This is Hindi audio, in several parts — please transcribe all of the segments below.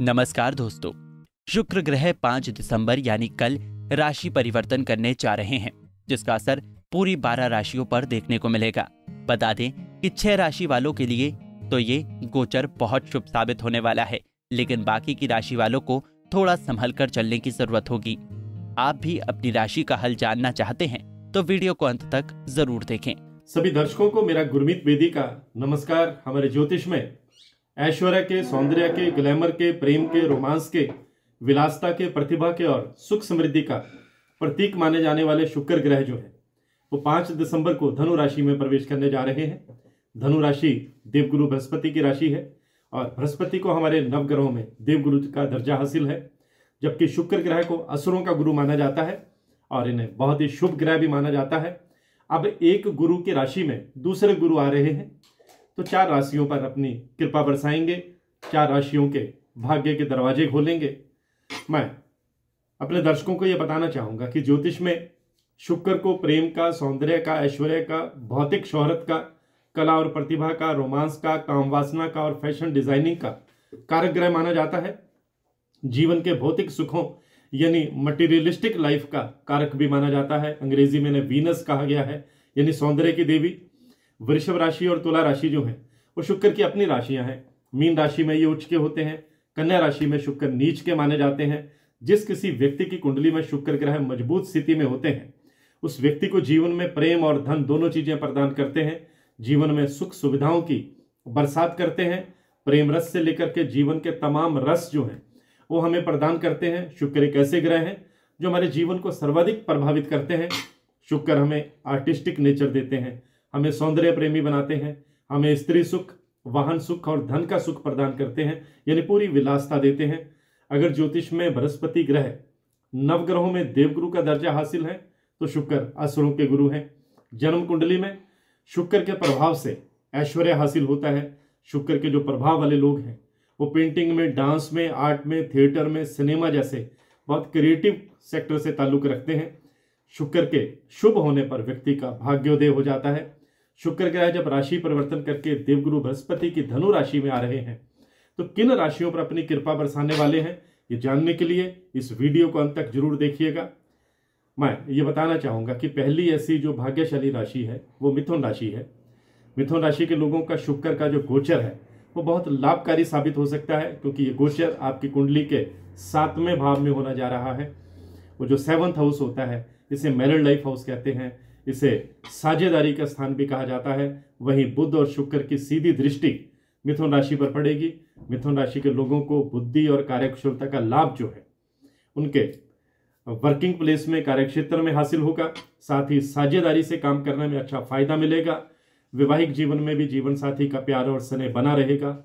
नमस्कार दोस्तों शुक्र ग्रह पाँच दिसंबर यानी कल राशि परिवर्तन करने जा रहे हैं जिसका असर पूरी बारह राशियों पर देखने को मिलेगा बता दें कि छह राशि वालों के लिए तो ये गोचर बहुत शुभ साबित होने वाला है लेकिन बाकी की राशि वालों को थोड़ा संभल कर चलने की जरूरत होगी आप भी अपनी राशि का हल जानना चाहते हैं तो वीडियो को अंत तक जरूर देखें सभी दर्शकों को मेरा गुरमीत बेदी का नमस्कार हमारे ज्योतिष में ऐश्वर्य के सौंदर्य के ग्लैमर के प्रेम के रोमांस के विलासता के प्रतिभा के और सुख समृद्धि का प्रतीक माने जाने वाले शुक्र ग्रह जो है वो पांच दिसंबर को धनु राशि में प्रवेश करने जा रहे हैं धनु राशि देवगुरु बृहस्पति की राशि है और बृहस्पति को हमारे नवग्रहों में देवगुरु का दर्जा हासिल है जबकि शुक्र ग्रह को असुरों का गुरु माना जाता है और इन्हें बहुत ही शुभ ग्रह भी माना जाता है अब एक गुरु की राशि में दूसरे गुरु आ रहे हैं तो चार राशियों पर अपनी कृपा बरसाएंगे चार राशियों के भाग्य के दरवाजे खोलेंगे मैं अपने दर्शकों को यह बताना चाहूंगा कि ज्योतिष में शुक्र को प्रेम का सौंदर्य का ऐश्वर्य का भौतिक शोहरत का कला और प्रतिभा का रोमांस का काम वासना का और फैशन डिजाइनिंग का कारक ग्रह माना जाता है जीवन के भौतिक सुखों यानी मटेरियलिस्टिक लाइफ का कारक भी माना जाता है अंग्रेजी में वीनस कहा गया है यानी सौंदर्य की देवी वृषभ राशि और तुला राशि जो है वो शुक्र की अपनी राशियां हैं मीन राशि में ये उच्च के होते हैं कन्या राशि में शुक्र नीच के माने जाते हैं जिस किसी व्यक्ति की कुंडली में शुक्र ग्रह मजबूत स्थिति में होते हैं उस व्यक्ति को जीवन में प्रेम और धन दोनों चीजें प्रदान करते हैं जीवन में सुख सुविधाओं की बरसात करते हैं प्रेम रस से लेकर के जीवन के तमाम रस जो हैं वो हमें प्रदान करते हैं शुक्र एक ऐसे ग्रह हैं जो हमारे जीवन को सर्वाधिक प्रभावित करते हैं शुक्र हमें आर्टिस्टिक नेचर देते हैं हमें सौंदर्य प्रेमी बनाते हैं हमें स्त्री सुख वाहन सुख और धन का सुख प्रदान करते हैं यानी पूरी विलासता देते हैं अगर ज्योतिष में बृहस्पति ग्रह नवग्रहों में देवगुरु का दर्जा हासिल है तो शुक्र असुरों के गुरु हैं जन्म कुंडली में शुक्र के प्रभाव से ऐश्वर्य हासिल होता है शुक्र के जो प्रभाव वाले लोग हैं वो पेंटिंग में डांस में आर्ट में थिएटर में सिनेमा जैसे बहुत क्रिएटिव सेक्टर से ताल्लुक रखते हैं शुक्र के शुभ होने पर व्यक्ति का भाग्योदय हो जाता है शुक्र ग्रह जब राशि परिवर्तन करके देवगुरु बृहस्पति की धनु राशि में आ रहे हैं तो किन राशियों पर अपनी कृपा बरसाने वाले हैं ये जानने के लिए इस वीडियो को अंत तक जरूर देखिएगा मैं ये बताना चाहूँगा कि पहली ऐसी जो भाग्यशाली राशि है वो मिथुन राशि है मिथुन राशि के लोगों का शुक्र का जो गोचर है वो बहुत लाभकारी साबित हो सकता है क्योंकि ये गोचर आपकी कुंडली के सातवें भाव में होना जा रहा है वो जो सेवंथ हाउस होता है जिसे मैरिड लाइफ हाउस कहते हैं इसे साझेदारी का स्थान भी कहा जाता है वहीं बुद्ध और शुक्र की सीधी दृष्टि मिथुन राशि पर पड़ेगी मिथुन राशि के लोगों को बुद्धि और कार्यकुशलता का लाभ जो है उनके वर्किंग प्लेस में कार्यक्षेत्र में हासिल होगा साथ ही साझेदारी से काम करने में अच्छा फायदा मिलेगा वैवाहिक जीवन में भी जीवन साथी का प्यार और स्नेह बना रहेगा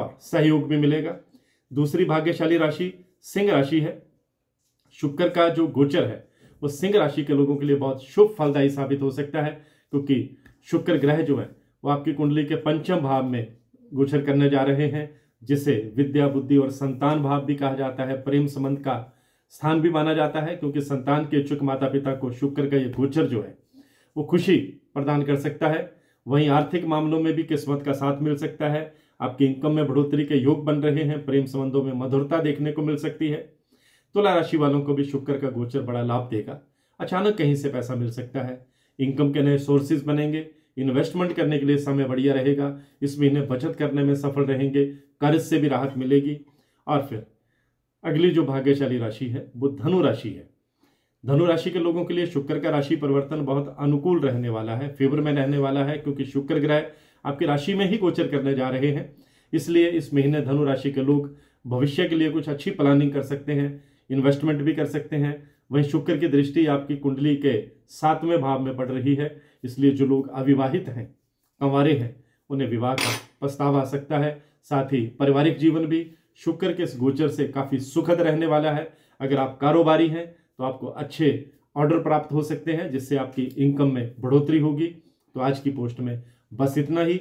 और सहयोग भी मिलेगा दूसरी भाग्यशाली राशि सिंह राशि है शुक्र का जो गोचर है वो सिंह राशि के लोगों के लिए बहुत शुभ फलदायी साबित हो सकता है क्योंकि शुक्र ग्रह जो है वो आपकी कुंडली के पंचम भाव में गोचर करने जा रहे हैं जिसे विद्या बुद्धि और संतान भाव भी कहा जाता है प्रेम संबंध का स्थान भी माना जाता है क्योंकि संतान के इच्छुक माता पिता को शुक्र का ये गोचर जो है वो खुशी प्रदान कर सकता है वहीं आर्थिक मामलों में भी किस्मत का साथ मिल सकता है आपकी इनकम में बढ़ोतरी के योग बन रहे हैं प्रेम संबंधों में मधुरता देखने को मिल सकती है तुला तो राशि वालों को भी शुक्र का गोचर बड़ा लाभ देगा अचानक कहीं से पैसा मिल सकता है इनकम के नए सोर्सेज बनेंगे इन्वेस्टमेंट करने के लिए समय बढ़िया रहेगा इस महीने बचत करने में सफल रहेंगे कर्ज से भी राहत मिलेगी और फिर अगली जो भाग्यशाली राशि है वो धनु राशि है धनु राशि के लोगों के लिए शुक्र का राशि परिवर्तन बहुत अनुकूल रहने वाला है फेवर में रहने वाला है क्योंकि शुक्र ग्रह आपकी राशि में ही गोचर करने जा रहे हैं इसलिए इस महीने धनु राशि के लोग भविष्य के लिए कुछ अच्छी प्लानिंग कर सकते हैं इन्वेस्टमेंट भी कर सकते हैं वहीं शुक्र की दृष्टि आपकी कुंडली के सातवें भाव में पड़ रही है इसलिए जो लोग अविवाहित हैं कंवारे हैं उन्हें विवाह का प्रस्ताव आ सकता है साथ ही पारिवारिक जीवन भी शुक्र के इस गोचर से काफ़ी सुखद रहने वाला है अगर आप कारोबारी हैं तो आपको अच्छे ऑर्डर प्राप्त हो सकते हैं जिससे आपकी इनकम में बढ़ोतरी होगी तो आज की पोस्ट में बस इतना ही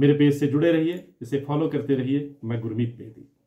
मेरे पेज से जुड़े रहिए इसे फॉलो करते रहिए मैं गुरमीत बेदी